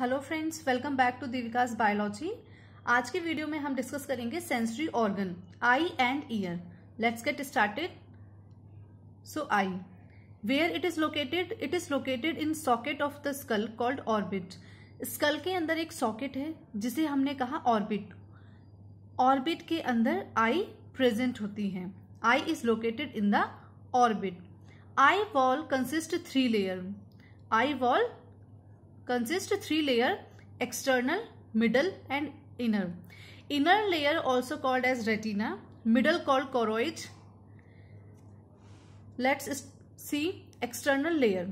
Hello friends welcome back to Divikas biology आज के video में हम डिस्कस करेंगे sensory organ eye and ear let's get started so eye where it is located it is located in socket of the skull called orbit skull के अंदर एक socket है जिसे हमने कहा ऑर्बिट ऑर्बिट के अंदर आई प्रेजेंट होती है eye is located in the orbit eye wall consist three layer eye wall consist three layer external middle and inner inner layer also called as retina middle called choroid let's see external layer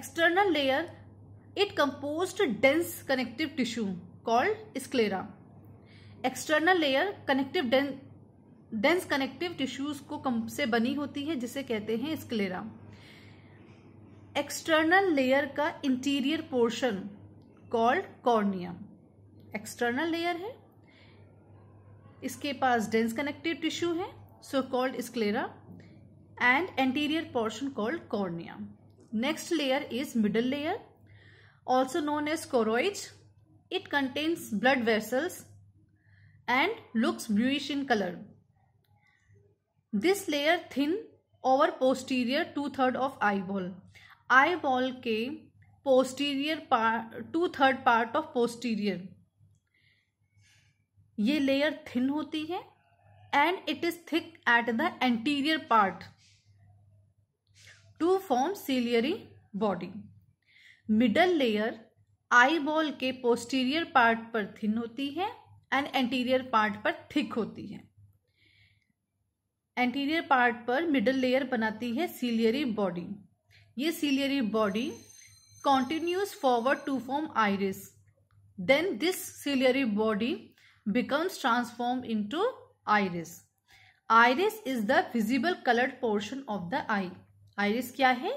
external layer it composed dense connective tissue called sclera external layer connective dense dense connective tissues को कम से बनी होती है जिसे कहते हैं sclera external layer का interior portion called cornea external layer है इसके पास डेंस कनेक्टिव टिश्यू है so called sclera and anterior portion called cornea next layer is middle layer also known as कोरोइज it contains blood vessels and looks bluish in colour this layer thin over posterior two third of eyeball eyeball के posterior part two third part of posterior ये layer thin होती है and it is thick at the anterior part to form ciliary body middle layer eyeball के posterior part पर thin होती है and anterior part पर thick होती है एंटीरियर पार्ट पर मिडल लेयर बनाती है सीलियरी बॉडी ये ciliary body continues forward to form iris then this ciliary body becomes transform into iris iris is the visible coloured portion of the eye iris क्या है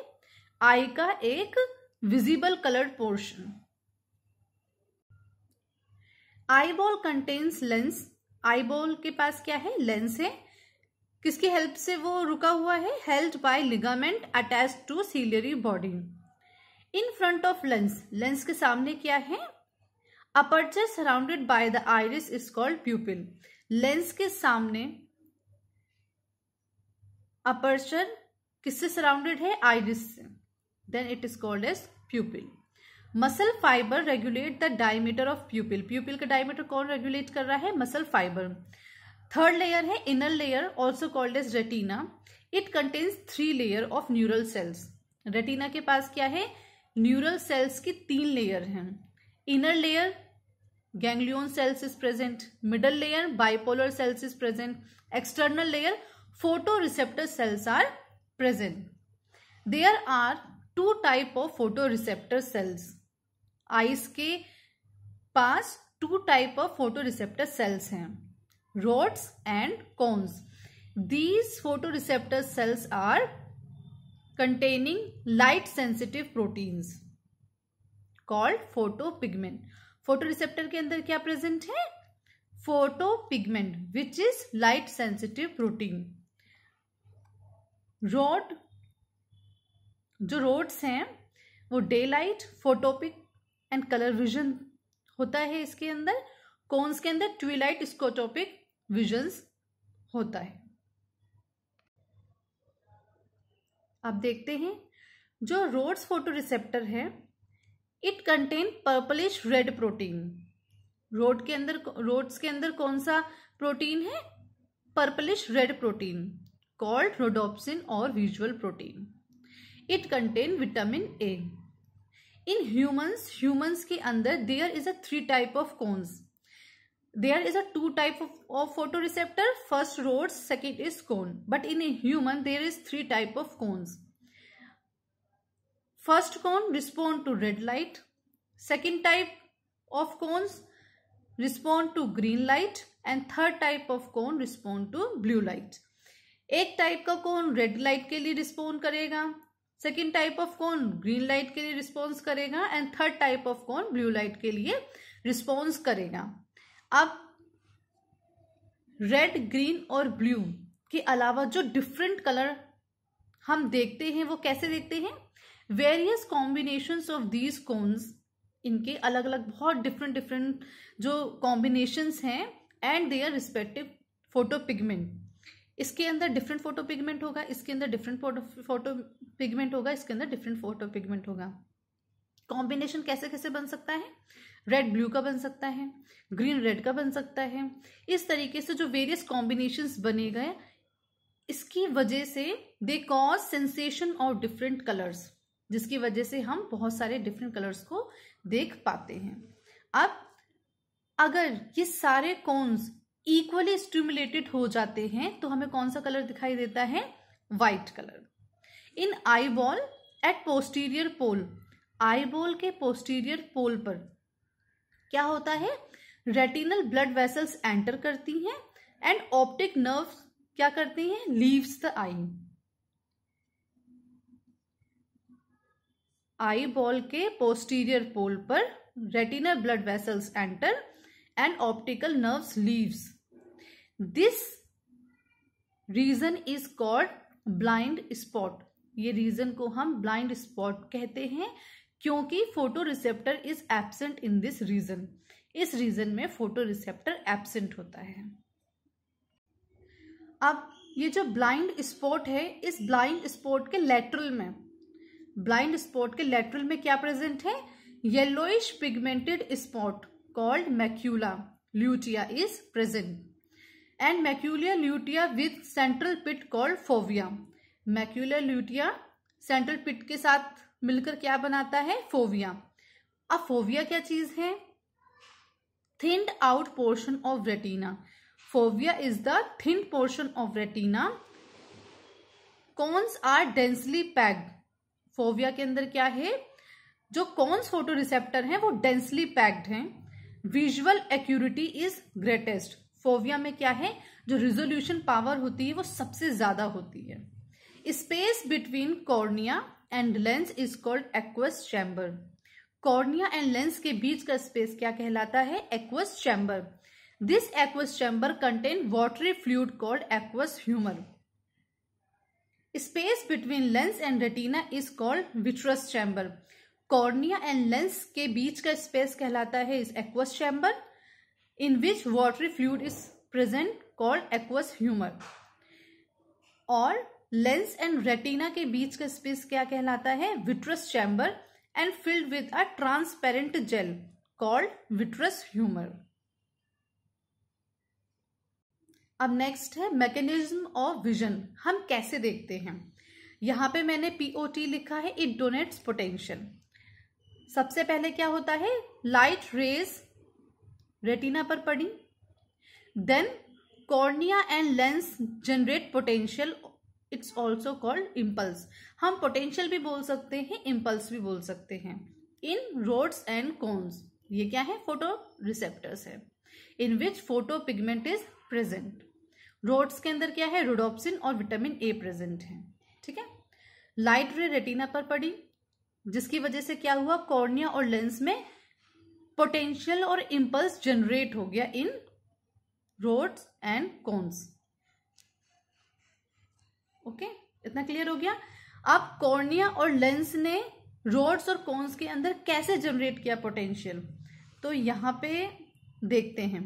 eye का एक visible coloured portion eyeball contains lens eyeball के पास क्या है lens है किसकी हेल्प से वो रुका हुआ है held by ligament attach to ciliary body in front of lens lens के सामने क्या है aperture surrounded by the iris is called pupil lens के सामने अपर्चर किससे सराउंडेड है आयरिस से then it is called as pupil muscle fibre regulate the diameter of pupil pupil का डायमीटर कौन रेगुलेट कर रहा है मसल फाइबर थर्ड लेयर है inner layer also called as retina it contains three layer of neural cells retina के पास क्या है न्यूरल सेल्स की तीन लेयर हैं inner layer ganglion cells is present middle layer bipolar cells is present external layer photoreceptor cells are present there are two type of photoreceptor cells eyes के पास two type of photoreceptor cells हैं rods and cones. These photoreceptor cells are containing light sensitive proteins called photopigment. photoreceptor ke andar kya present hai photopigment which is light sensitive protein rod जो rods हैं वो daylight photopic and colour vision होता है इसके अंदर cons के अंदर ट्वीलाइट scotopic visuals होता है अब देखते हैं जो रोड्स फोटो रिसेप्टर है it contain purplish red protein rod के अंदर रोड्स के अंदर कौन सा प्रोटीन है purplish red protein called rhodopsin और visual protein it contain vitamin A in humans humans के अंदर there is a three type of cones there is a two type of, of photoreceptor first rods second is cone but in a human there is three type of cones first cone respond to red light second type of cones respond to green light and third type of cone respond to blue light एक type का कौन red light के लिए respond करेगा second type of कौन green light के लिए response करेगा एंड थर्ड टाइप ऑफ कौन ब्लू लाइट के लिए रिस्पॉन्स करेगा अब रेड ग्रीन और ब्लू के अलावा जो डिफरेंट कलर हम देखते हैं वो कैसे देखते हैं various combination of these cones इनके अलग अलग बहुत डिफरेंट डिफरेंट जो कॉम्बिनेशन हैं and their respective photopigment इसके अंदर डिफरेंट फोटो पिगमेंट होगा इसके अंदर डिफरेंट फोटो फोटो पिगमेंट होगा इसके अंदर डिफरेंट फोटो पिगमेंट होगा कॉम्बिनेशन कैसे कैसे बन सकता है रेड ब्लू का बन सकता है ग्रीन रेड का बन सकता है इस तरीके से जो वेरियस कॉम्बिनेशन बने गए इसकी वजह से they cause sensation of different colours जिसकी वजह से हम बहुत सारे डिफरेंट कलर्स को देख पाते हैं अब अगर ये सारे कॉन्स इक्वली स्टिमुलेटेड हो जाते हैं तो हमें कौन सा कलर दिखाई देता है white colour in eyeball at posterior pole eyeball के पोस्टीरियर पोल पर क्या होता है रेटिनल ब्लड वेसल्स एंटर करती हैं एंड ऑप्टिक नर्व क्या करती हैं leaves the eye eyeball के पोस्टीरियर पोल पर retinal blood vessels enter and optical nerves leaves this region is called blind spot ये रीजन को हम ब्लाइंड स्पॉट कहते हैं क्योंकि photoreceptor is absent in this region इस region में फोटो रिसेप्टर एबसेंट होता है अब ये जो ब्लाइंड स्पॉट है इस ब्लाइंड स्पॉट के लेटरल में ब्लाइंड स्पॉट के लेटरल में क्या प्रेजेंट है yellowish pigmented spot called macula lutea is present and macula lutea with central pit called fovea macular lutea central pit के साथ मिलकर क्या बनाता है फोविया अब फोविया क्या चीज है thinned out portion of retina fovea is the thin portion of retina cones are densely packed fovea के अंदर क्या है जो कॉन्स फोटो रिसेप्टर है वो डेंसली पैक्ड है visual acuity is greatest fovea में क्या है जो रिजोल्यूशन पावर होती है वो सबसे ज्यादा होती है space between cornea and lens is called aqueous chamber cornea and lens के बीच का स्पेस क्या कहलाता है aqueous chamber this aqueous chamber contain watery fluid called aqueous humour space between lens and retina is called vitreous chamber cornea and lens के बीच का space कहलाता है इस aqueous chamber in which watery fluid is present called aqueous humour और lens and retina के बीच का स्पेस क्या कहलाता है vitreous chamber and filled with a transparent gel called vitreous humour अब नेक्स्ट है मैकेनिज्म ऑफ विजन हम कैसे देखते हैं यहां पे मैंने पीओटी लिखा है इट डोनेट्स पोटेंशियल सबसे पहले क्या होता है लाइट रेज रेटिना पर पड़ी then cornea and lens generate potential it's also called impulse हम पोटेंशियल भी बोल सकते हैं इम्पल्स भी बोल सकते हैं इन रोड्स एंड कॉन्स ये क्या है फोटो रिसेप्टर्स है in which photopigment is present rods के अंदर क्या है रोडोप्सिन और विटामिन ए प्रेजेंट है ठीक है लाइट रे रेटिना पर पड़ी जिसकी वजह से क्या हुआ कॉर्निया और लेंस में पोटेंशियल और इम्पल्स जनरेट हो गया in rods and cones okay इतना क्लियर हो गया अब कॉर्निया और लेंस ने रोड्स और कॉन्स के अंदर कैसे जनरेट किया पोटेंशियल तो यहाँ पे देखते हैं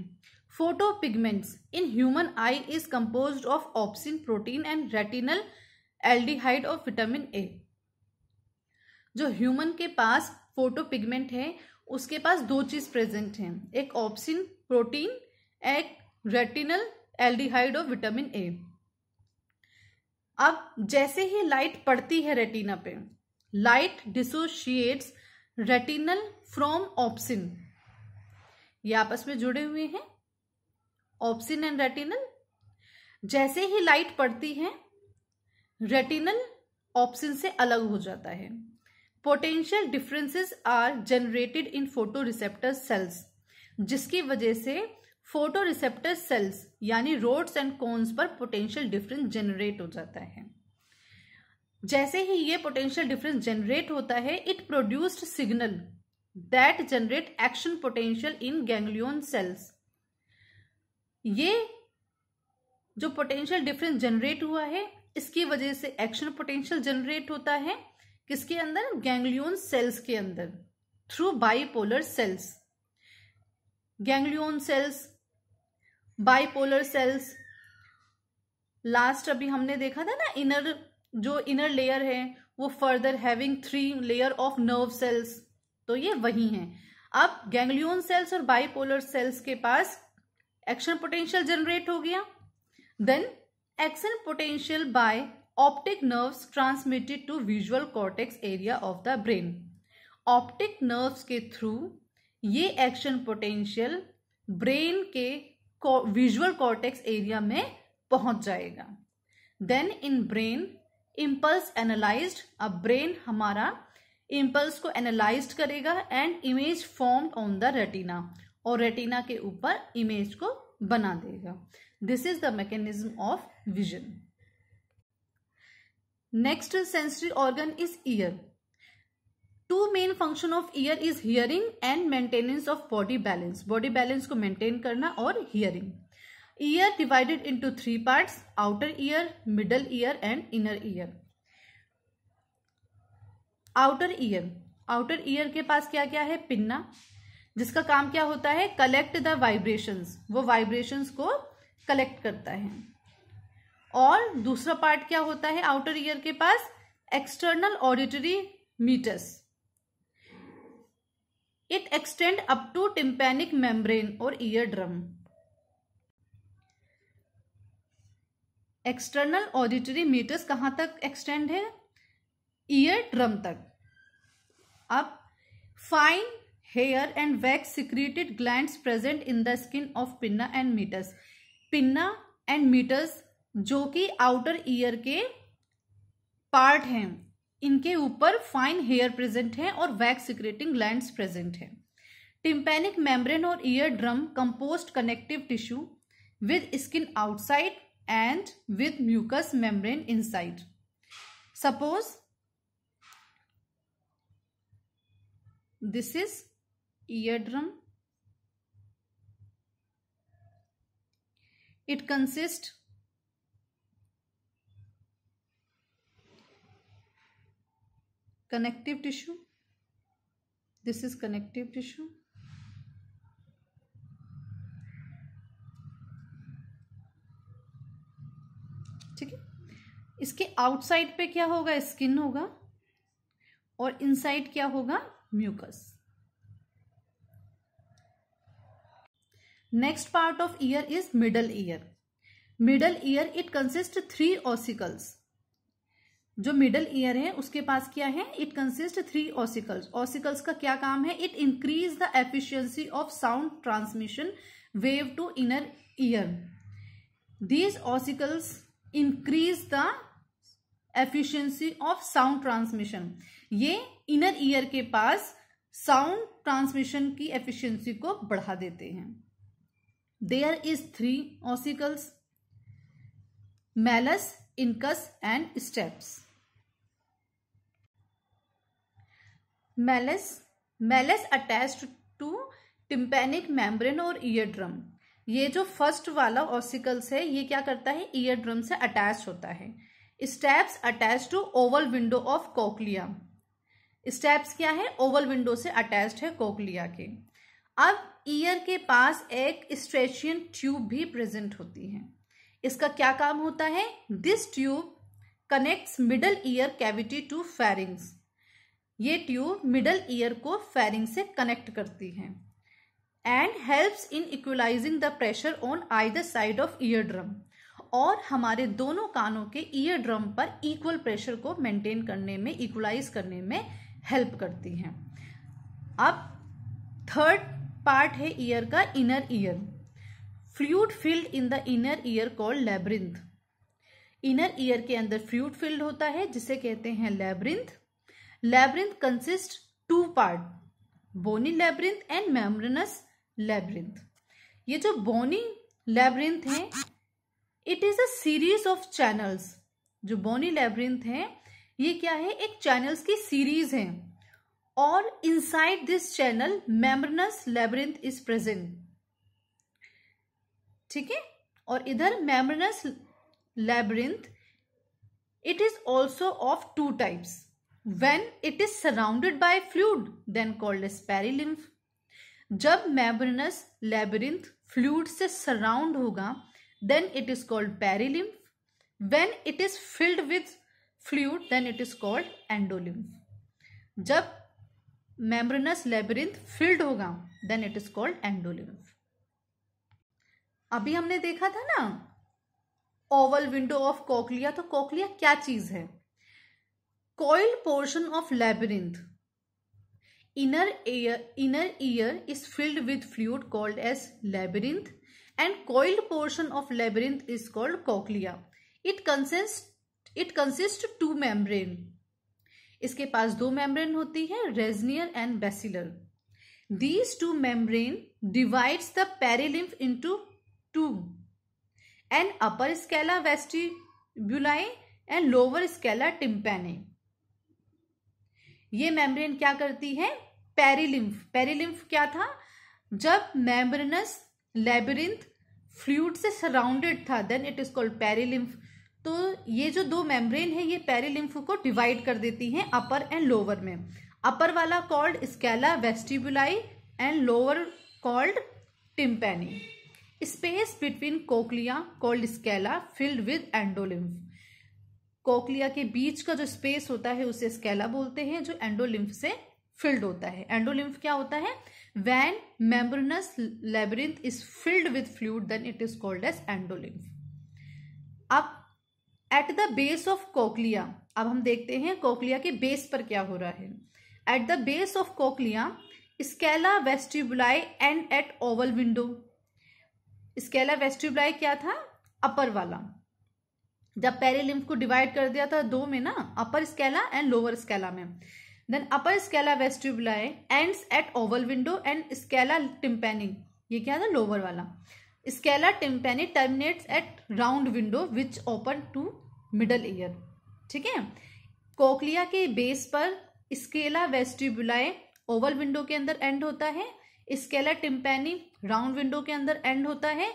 photopigments in human eye is compose of opsin protein and retinal aldehyde और विटामिन ए जो ह्यूमन के पास फोटो पिगमेंट है उसके पास दो चीज प्रेजेंट है एक ऑप्सिन प्रोटीन एक रेटिनल एल्डिहाइड और विटामिन ए अब जैसे ही लाइट पड़ती है रेटिना पे light dissociates retinal from opsin ये आपस में जुड़े हुए हैं ऑप्सिन एंड रेटिनल जैसे ही लाइट पड़ती है रेटिनल ऑप्सिन से अलग हो जाता है potential differences are generated in photoreceptor cells जिसकी वजह से फोटो रिसेप्टर सेल्स यानी रोड्स एंड कोन्स पर पोटेंशियल डिफरेंस जनरेट हो जाता है जैसे ही ये पोटेंशियल डिफरेंस जनरेट होता है it produced signal that generate action potential in ganglion cells ये जो पोटेंशियल डिफरेंस जनरेट हुआ है इसकी वजह से एक्शन पोटेंशियल जनरेट होता है किसके अंदर गैंगलियोन सेल्स के अंदर through bipolar cells ganglion cells bipolar cells last अभी हमने देखा था ना इनर जो इनर लेयर है वो further having three layer of nerve cells तो ये वही हैं अब गैंग्लियन सेल्स और बाइपोलर सेल्स के पास एक्शन पोटेंशियल जनरेट हो गया then action potential by optic nerves transmitted to visual cortex area of the brain optic nerves के थ्रू ये एक्शन पोटेंशियल ब्रेन के विजुअल कॉर्टेक्स एरिया में पहुंच जाएगा then in brain impulse analyse अब brain हमारा इम्पल्स को एनालाइज करेगा and image form on the retina और रेटिना के ऊपर इमेज को बना देगा this is the mechanism of vision next sensory organ is ear two main function of ear is hearing and maintenance of body balance body balance को maintain करना और hearing ear divided into three part outer ear middle ear and inner ear outer ear outer ear के पास क्या क्या है pinna जिसका काम क्या होता है कलेक्ट द वाइब्रेशंस वो वाइब्रेशंस को कलेक्ट करता है और दूसरा पार्ट क्या होता है आउटर ईयर के पास external auditory meatus extend up to tympanic membrane और eardrum external auditory meatus कहां तक एक्सटेंड है ईयर ड्रम तक अब fine hair and wax secreted gland present in the skin of pinna and meatus pinna and meatus जो कि outer ear के part हैं इनके ऊपर फाइन हेयर प्रेजेंट है और वैक्स सिक्रेटिंग ग्लैंड्स प्रेजेंट है टिम्पेनिक मेम्ब्रेन और eardrum composed connective tissue with skin outside and with mucus membrane inside suppose this is eardrum it consist connective tissue this is connective tissue ठीक है इसके outside पे क्या होगा skin होगा और इनसाइड क्या होगा mucus next part of ear is middle ear middle ear it consist three ossicles जो मिडल ईयर है उसके पास क्या है it consist three ossicles ossicles का क्या काम है it increase the efficiency of sound transmission wave to inner ear these ossicles increase the efficiency of sound transmission ये इनर ईयर के पास साउंड ट्रांसमिशन की एफिशियंसी को बढ़ा देते हैं there is three ossicles malleus incus and stapes malleus malleus attached to tympanic membrane और eardrum ये जो फर्स्ट वाला ऑसिकल्स है ये क्या करता है ईयर ड्रम से अटैच होता है stapes attach to oval window of cochlea stapes क्या है ओवल विंडो से अटैच है कोकलिया के अब ईयर के पास एक स्ट्रेचियन ट्यूब भी प्रेजेंट होती है इसका क्या काम होता है this tube connects middle ear cavity to pharynx ये ट्यूब मिडल ईयर को फेरिंग से कनेक्ट करती है and helps in equalising the pressure on either side of eardrum और हमारे दोनों कानों के ईयर ड्रम पर इक्वल प्रेशर को मेंटेन करने में इक्वलाइज करने में हेल्प करती हैं अब थर्ड पार्ट है ईयर का inner ear fluid filled in the inner ear called labyrinth inner ear के अंदर फ्लूड फील्ड होता है जिसे कहते हैं labyrinth labyrinth consist two part bony labyrinth and membranous labyrinth ये जो बोनी लेबरिंथ है it is a series of channels जो बोनी लेबरिंथ है ये क्या है एक चैनल्स की सीरीज है और inside this channel membranous labyrinth is present ठीक है और इधर membranous labyrinth it is also of two types when it is surrounded by fluid then called as perilymph जब मेम्ब्रेनस लेबरिंथ फ्लूड से सराउंड होगा then it is called perilymph when it is filled with fluid then it is called endolymph जब membranous labyrinth filled होगा then it is called endolymph अभी हमने देखा था ना ओवल विंडो ऑफ कोकलिया तो कोकलिया क्या चीज है coiled portion of labyrinth inner ear inner ear is filled with fluid called as labyrinth and coiled portion of labyrinth is called cochlea it consists it consists two membrane इसके पास दो membrane होती है Reissner and basilar these two membrane divides the perilymph into two and upper scala vestibuli and lower scala tympani ये membrane क्या करती है पेरीलिम्फ पेरीलिम्फ क्या था जब मेम्ब्रेनस लेबरिंथ फ्लूड से सराउंडेड था then it is called perilymph तो ये जो दो मेम्ब्रेन है ये पेरीलिम्फ को डिवाइड कर देती है अपर एंड लोअर में अपर वाला called scala vestibuli and lower called tympani space between cochlea called scala filled with endolymph cochlea के बीच का जो स्पेस होता है उसे स्केला बोलते हैं जो एंडोलिम्फ से फिल्ड होता है एंडोलिम्फ क्या होता है when membranous labyrinth is filled with fluid then it is called as endolymph अब at the base of cochlea अब हम देखते हैं कोकलिया के बेस पर क्या हो रहा है at the base of cochlea scala vestibuli and at oval window scala vestibuli क्या था अपर वाला जब पेरीलिम्फ को डिवाइड कर दिया था दो में ना upper scala and lower scala में then upper scala vestibuli and at oval window and scala tympanic ये क्या था लोअर वाला scala tympani terminates at round window which open to middle ear ठीक है कोकलिया के बेस पर स्केला वेस्टिबुलाई ओवल विंडो के अंदर एंड होता है स्केला टिम्पेनिंग राउंड विंडो के अंदर एंड होता है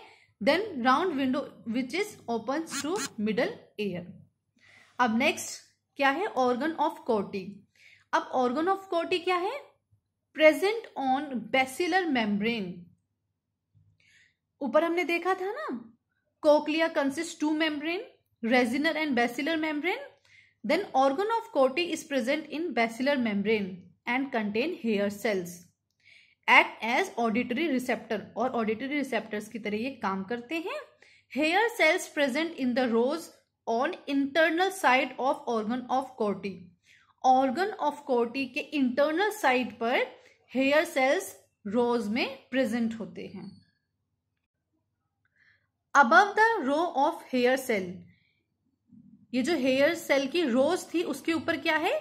then round window which is opens to middle ear अब next क्या है organ of Corti अब organ of Corti क्या है present on basilar membrane ऊपर हमने देखा था ना cochlea consists two membrane Reissner and basilar membrane then organ of corti is present in basilar membrane and contain hair cells act as auditory receptor और auditory receptors की तरह ये काम करते हैं hair cells present in the rows on internal side of organ of Corti organ of Corti के internal side पर hair cells rows में प्रेजेंट होते हैं above the row of hair cell ये जो हेयर सेल की रोज थी उसके ऊपर क्या है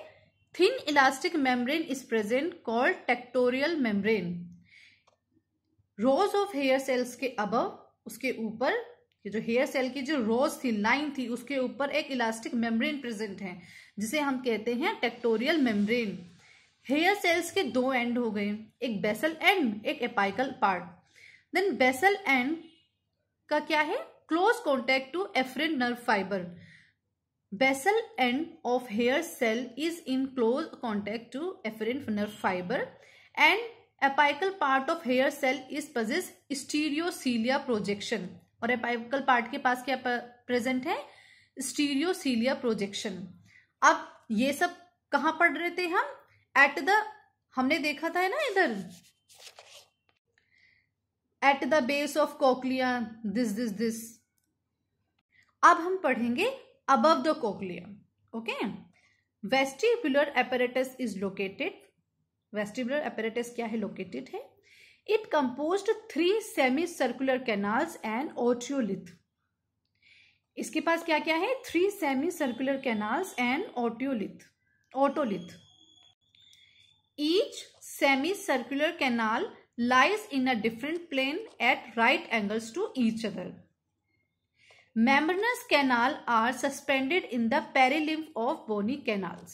thin elastic membrane is present called tectorial membrane rows of hair cells के अब उसके ऊपर ये जो हेयर सेल की जो रोज थी लाइन थी उसके ऊपर एक इलास्टिक मेम्ब्रेन प्रेजेंट है जिसे हम कहते हैं टेक्टोरियल मेम्ब्रेन हेयर सेल्स के दो एंड हो गए एक बेसल एंड एक apical part then basal end का क्या है close contact to afferent nerve fiber basal end of hair cell is in close contact to afferent nerve fiber and apical part of hair cell is possess stereocilia projection और apical part के पास क्या present है स्टीरियोसीलिया projection अब ये सब कहा पढ़ रहे थे हम एट द हमने देखा था है ना इधर at the base of cochlea this this this अब हम पढ़ेंगे अबव द कोकलियम okay vestibular apparatus is located vestibular apparatus क्या है लोकेटेड है it compose three semi circular canal and otolith इसके पास क्या क्या है three semi circular canal and otolith otolith each semi circular canal lies in a different plane at right angles to each other membranous canal are suspended in the perilymph of bony canals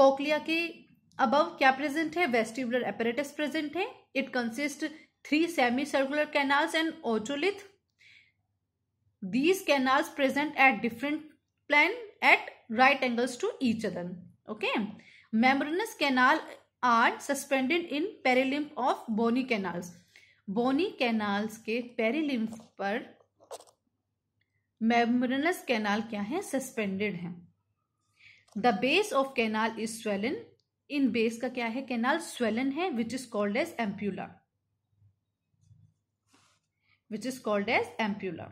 cochlea के above क्या present है vestibular apparatus present है it consist three semi circular canals and otolith these canals present at different plan at right angles to each other okay membranous canal are suspended in perilymph of bony canals bony canals के perilymph पर membranous canal क्या है suspended है the base of canal is swollen in base का क्या है canal swollen है which is called as ampulla which is called as ampulla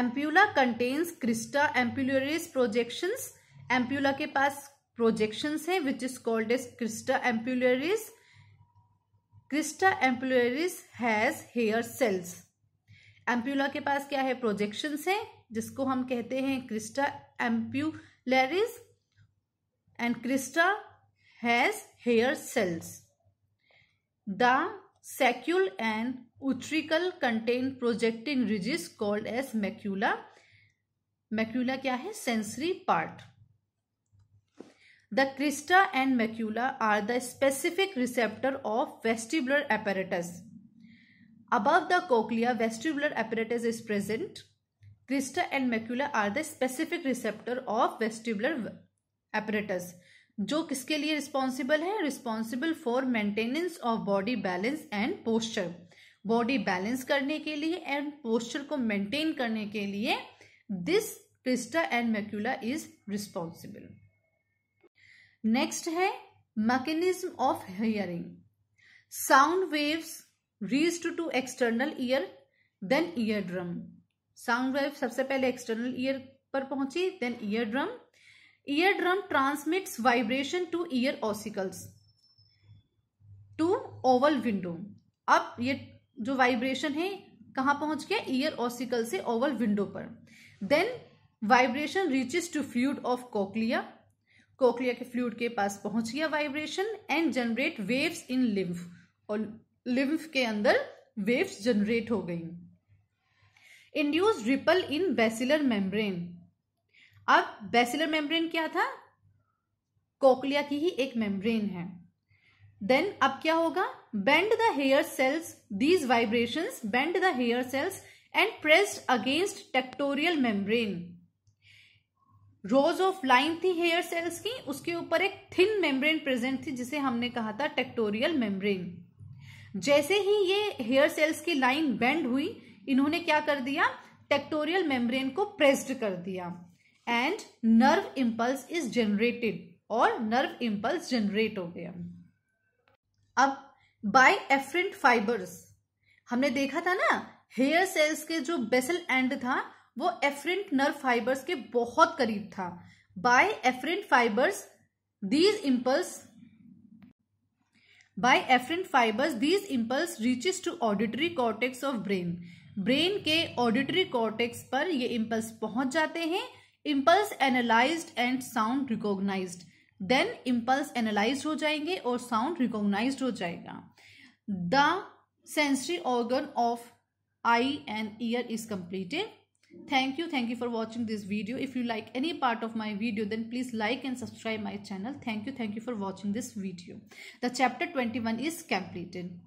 ampulla contains crista ampullaris projections ampulla के पास प्रोजेक्शंस है which is called as crista ampullaris crista ampullaris has hair cells ampulla के पास क्या है projection है जिसको हम कहते हैं crista ampullaris and crista has hair cells the saccule and utricle contain projecting ridges called as macula macula क्या है sensory part the crista and macula are the specific receptor of vestibular apparatus above the cochlea vestibular apparatus is present crista and macula are the specific receptor of vestibular apparatus जो किसके लिए responsible है responsible for maintenance of body balance and posture body balance करने के लिए and posture को maintain करने के लिए this crista and macula is responsible next है mechanism of hearing sound waves reach to to external ear then ear drum sound wave सबसे पहले एक्सटर्नल ईयर पर पहुंची then ear drum ear drum transmits vibration to ear ossicles to oval window अब ये जो vibration है कहां पहुंच गया ईयर ऑसिकल से ओवल विंडो पर then vibration reaches to fluid of cochlea cochlea के फ्लूड के पास पहुंच गया vibration and generate waves in lymph और लिम्फ के अंदर वेव्स जनरेट हो गई induce ripple in basilar membrane अब बेसिलर मेम्ब्रेन क्या था कोकलिया की ही एक मेम्ब्रेन है देन अब क्या होगा bend the hair cells these vibrations bend the hair cells and pressed against tectorial membrane rows of line थी हेयर सेल्स की उसके ऊपर एक थिन मेम्ब्रेन प्रेजेंट थी जिसे हमने कहा था टेक्टोरियल मेम्ब्रेन जैसे ही ये हेयर सेल्स की लाइन बेंड हुई इन्होंने क्या कर दिया टेक्टोरियल मेम्ब्रेन को प्रेस्ड कर दिया and nerve impulse is generated और नर्व इम्पल्स जनरेट हो गया अब बाय एफरेंट फाइबर्स हमने देखा था ना हेयर सेल्स के जो बेसल एंड था वो एफरेंट नर्व फाइबर्स के बहुत करीब था by afferent fibers these impulse by afferent fibers these impulse reaches to auditory cortex of brain brain के ऑडिटरी कॉर्टेक्स पर ये इम्पल्स पहुंच जाते हैं impulse analysed and sound recognise then impulse analyse हो जाएंगे और साउंड रिकोगनाइज हो जाएगा the sensory organ of eye and ear is completed thank you thank you for watching this video if you like any part of my video then please like and subscribe my channel thank you thank you for watching this video the chapter 21 is completed